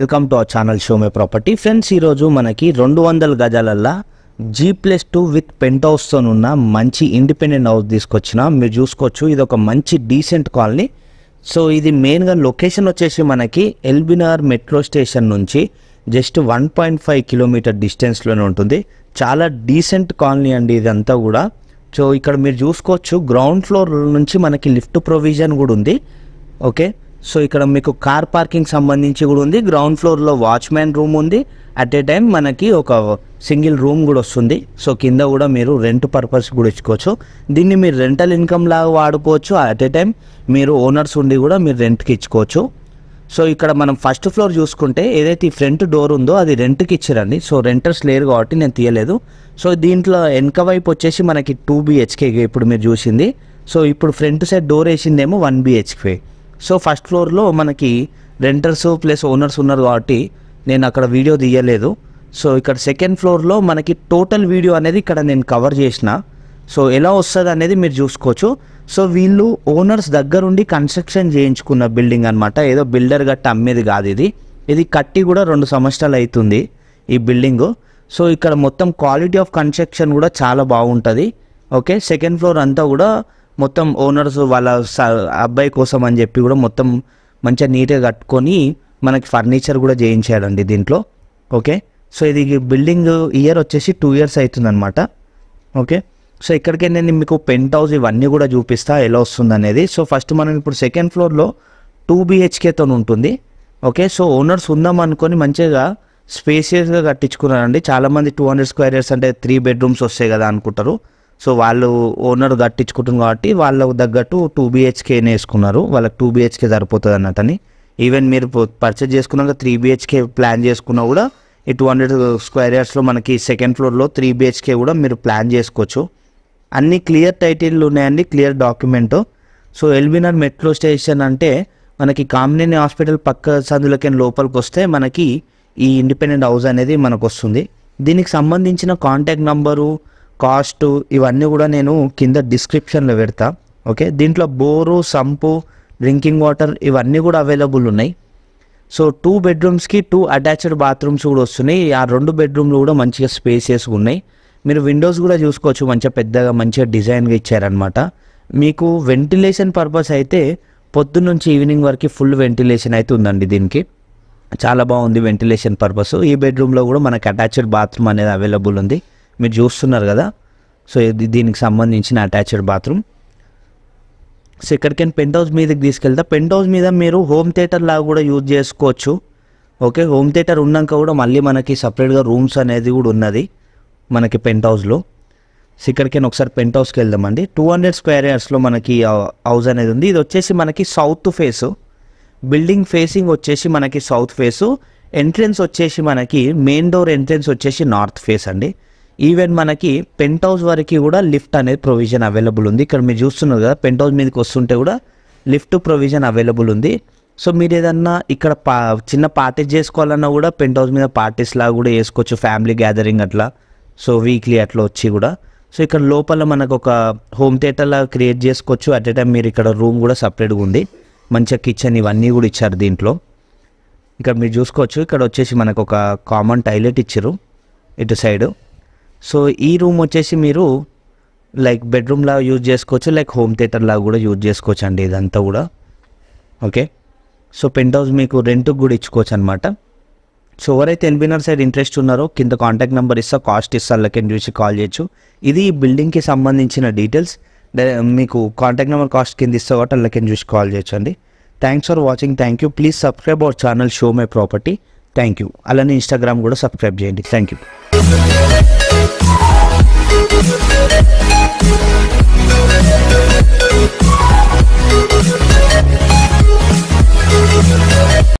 Welcome to our channel show my property friends ఈరోజు మనకి రెండు వందల గజాలల్లా జీ ప్లస్ టూ విత్ పెంట్ హౌస్తో ఉన్న మంచి ఇండిపెండెంట్ హౌస్ తీసుకొచ్చిన మీరు చూసుకోవచ్చు ఇది ఒక మంచి డీసెంట్ కాలనీ సో ఇది మెయిన్గా లొకేషన్ వచ్చేసి మనకి ఎల్బినార్ మెట్రో స్టేషన్ నుంచి just one point five kilometre డిస్టెన్స్లోనే ఉంటుంది చాలా డీసెంట్ కాలనీ అండి ఇదంతా కూడా సో ఇక్కడ మీరు చూసుకోవచ్చు గ్రౌండ్ ఫ్లోర్ నుంచి మనకి లిఫ్ట్ ప్రొవిజన్ కూడా ఉంది ఓకే సో ఇక్కడ మీకు కార్ పార్కింగ్ సంబంధించి కూడా ఉంది గ్రౌండ్ ఫ్లోర్లో వాచ్మెన్ రూమ్ ఉంది అట్ ఏ టైం మనకి ఒక సింగిల్ రూమ్ కూడా వస్తుంది సో కింద కూడా మీరు రెంట్ పర్పస్ కూడా ఇచ్చుకోవచ్చు దీన్ని మీరు రెంటల్ ఇన్కమ్ లాగా వాడుకోవచ్చు అట్ ఏ టైం మీరు ఓనర్స్ ఉండి కూడా మీరు రెంట్కి ఇచ్చుకోవచ్చు సో ఇక్కడ మనం ఫస్ట్ ఫ్లోర్ చూసుకుంటే ఏదైతే ఈ ఫ్రంట్ డోర్ ఉందో అది రెంట్కి ఇచ్చారండి సో రెంటర్స్ లేరు కాబట్టి నేను తీయలేదు సో దీంట్లో వెనక వైపు వచ్చేసి మనకి టూ బిహెచ్కే ఇప్పుడు మీరు చూసింది సో ఇప్పుడు ఫ్రంట్ సైడ్ డోర్ వేసిందేమో వన్ బిహెచ్కే సో ఫస్ట్ ఫ్లోర్లో మనకి రెంటర్స్ ప్లస్ ఓనర్స్ ఉన్నారు కాబట్టి నేను అక్కడ వీడియో తీయలేదు సో ఇక్కడ సెకండ్ ఫ్లోర్లో మనకి టోటల్ వీడియో అనేది ఇక్కడ నేను కవర్ చేసిన సో ఎలా వస్తుంది అనేది మీరు చూసుకోవచ్చు సో వీళ్ళు ఓనర్స్ దగ్గరుండి కన్స్ట్రక్షన్ చేయించుకున్న బిల్డింగ్ అనమాట ఏదో బిల్డర్ గట్ట అమ్మేది కాదు ఇది ఇది కట్టి కూడా రెండు సంవత్సరాలు అవుతుంది ఈ బిల్డింగు సో ఇక్కడ మొత్తం క్వాలిటీ ఆఫ్ కన్స్ట్రక్షన్ కూడా చాలా బాగుంటుంది ఓకే సెకండ్ ఫ్లోర్ అంతా కూడా మొత్తం ఓనర్స్ వాళ్ళ అబ్బాయి కోసం అని చెప్పి కూడా మొత్తం మంచిగా నీట్గా కట్టుకొని మనకి ఫర్నిచర్ కూడా చేయించాడండి దీంట్లో ఓకే సో ఇది బిల్డింగ్ ఇయర్ వచ్చేసి టూ ఇయర్స్ అవుతుందన్నమాట ఓకే సో ఇక్కడికే నేను మీకు పెంట్ హౌస్ ఇవన్నీ కూడా చూపిస్తా ఎలా వస్తుంది అనేది సో ఫస్ట్ మనం ఇప్పుడు సెకండ్ ఫ్లోర్లో టూ బిహెచ్కేతో ఉంటుంది ఓకే సో ఓనర్స్ ఉందాం అనుకొని మంచిగా స్పేసియస్గా కట్టించుకున్నారండి చాలామంది టూ హండ్రెడ్ స్క్వేర్ ఇయర్స్ అంటే త్రీ బెడ్రూమ్స్ వస్తాయి కదా అనుకుంటారు సో వాళ్ళు ఓనర్ కట్టించుకుంటున్నారు కాబట్టి వాళ్ళకు తగ్గట్టు టూ బీహెచ్కేనే వేసుకున్నారు వాళ్ళకి టూ బీహెచ్కే సరిపోతుంది అన్నట్టు ఈవెన్ మీరు పర్చేజ్ చేసుకున్నాక త్రీ బీహెచ్కే ప్లాన్ చేసుకున్నా కూడా ఈ టూ హండ్రెడ్ స్క్వేర్ ఇయర్స్లో మనకి సెకండ్ ఫ్లోర్లో త్రీ బీహెచ్కే కూడా మీరు ప్లాన్ చేసుకోవచ్చు అన్ని క్లియర్ టైటిల్ ఉన్నాయండి clear document so LB Nagar metro station అంటే మనకి కామినేని హాస్పిటల్ పక్క సందులకే లోపలికి వస్తే మనకి ఈ ఇండిపెండెంట్ హౌస్ అనేది మనకు వస్తుంది దీనికి సంబంధించిన కాంటాక్ట్ నంబరు కాస్ట్ ఇవన్నీ కూడా నేను కింద డిస్క్రిప్షన్లో పెడతా ఓకే దీంట్లో బోరు సంపు డ్రింకింగ్ వాటర్ ఇవన్నీ కూడా అవైలబుల్ ఉన్నాయి సో టూ బెడ్రూమ్స్కి టూ అటాచ్డ్ బాత్రూమ్స్ కూడా వస్తున్నాయి ఆ రెండు బెడ్రూమ్లు కూడా మంచిగా స్పేసెస్ ఉన్నాయి మీరు విండోస్ కూడా చూసుకోవచ్చు మంచిగా పెద్దగా మంచిగా డిజైన్గా ఇచ్చారనమాట మీకు వెంటిలేషన్ పర్పస్ అయితే పొద్దున్న నుంచి ఈవినింగ్ వరకు ఫుల్ వెంటిలేషన్ అయితే ఉందండి దీనికి చాలా బాగుంది వెంటిలేషన్ పర్పస్ ఈ బెడ్రూమ్లో కూడా మనకు అటాచ్డ్ బాత్రూమ్ అనేది అవైలబుల్ ఉంది మీరు చూస్తున్నారు కదా సో ఇది దీనికి సంబంధించిన అటాచ్డ్ బాత్రూమ్ సో ఎక్కడికైనా పెంట్ హౌస్ మీదకి తీసుకెళ్తా పెంట్ హౌస్ మీద మీరు హోమ్ థియేటర్ లాగా కూడా యూజ్ చేసుకోవచ్చు ఓకే హోమ్ థియేటర్ ఉన్నాక కూడా మళ్ళీ మనకి సపరేట్గా రూమ్స్ అనేది కూడా ఉన్నది మనకి పెంట్ హౌస్లో సో ఇక్కడికైనా ఒకసారి పెంట్ హౌస్కి వెళ్దామండి టూ హండ్రెడ్ స్క్వేర్ ఇయర్స్లో మనకి హౌస్ అనేది ఉంది ఇది వచ్చేసి మనకి సౌత్ ఫేస్ బిల్డింగ్ ఫేసింగ్ వచ్చేసి మనకి సౌత్ ఫేసు ఎంట్రన్స్ వచ్చేసి మనకి మెయిన్ డోర్ ఎంట్రన్స్ వచ్చేసి నార్త్ ఫేస్ అండి ఈవెన్ మనకి పెంట్ హౌస్ వరకు కూడా లిఫ్ట్ అనేది ప్రొవిజన్ అవైలబుల్ ఉంది ఇక్కడ మీరు చూస్తున్నారు కదా పెంట్ హౌస్ మీదకి వస్తుంటే కూడా లిఫ్ట్ ప్రొవిజన్ అవైలబుల్ ఉంది సో మీరు ఏదన్నా ఇక్కడ పా చిన్న పార్టీస్ చేసుకోవాలన్నా కూడా పెంట్ హౌస్ మీద పార్టీస్ లాగా కూడా వేసుకోవచ్చు ఫ్యామిలీ గ్యాదరింగ్ అట్లా సో వీక్లీ అట్లా వచ్చి కూడా సో ఇక్కడ లోపల మనకు ఒక హోమ్ థియేటర్ లాగా క్రియేట్ చేసుకోవచ్చు అట్ ఏ టైం మీరు ఇక్కడ రూమ్ కూడా సపరేట్గా ఉంది మంచిగా కిచెన్ ఇవన్నీ కూడా ఇచ్చారు దీంట్లో ఇక్కడ మీరు చూసుకోవచ్చు ఇక్కడ వచ్చేసి మనకు ఒక కామన్ టైలెట్ ఇచ్చారు ఇటు సైడు సో ఈ రూమ్ వచ్చేసి మీరు లైక్ బెడ్రూమ్ లాగా యూజ్ చేసుకోవచ్చు లైక్ హోమ్ థియేటర్ లాగా కూడా యూజ్ చేసుకోవచ్చు అండి ఇదంతా కూడా ఓకే సో పెంట్ హౌస్ మీకు రెంట్కి కూడా ఇచ్చుకోవచ్చు అనమాట సో ఎవరైతే ఎన్బీనర్ సైడ్ ఇంట్రెస్ట్ ఉన్నారో కింద కాంటాక్ట్ నెంబర్ ఇస్తా కాస్ట్ ఇస్తా లెక్కని చూసి కాల్ చేయొచ్చు ఇది ఈ బిల్డింగ్కి సంబంధించిన డీటెయిల్స్ మీకు కాంటాక్ట్ నెంబర్ కాస్ట్ కింద ఇస్తా కాబట్టి లెక్కని చూసి కాల్ చేయొచ్చు అండి thanks for watching thank you please subscribe our channel show my property thank you అలానే ఇన్స్టాగ్రామ్ కూడా సబ్స్క్రైబ్ చేయండి థ్యాంక్ యూ Yeah.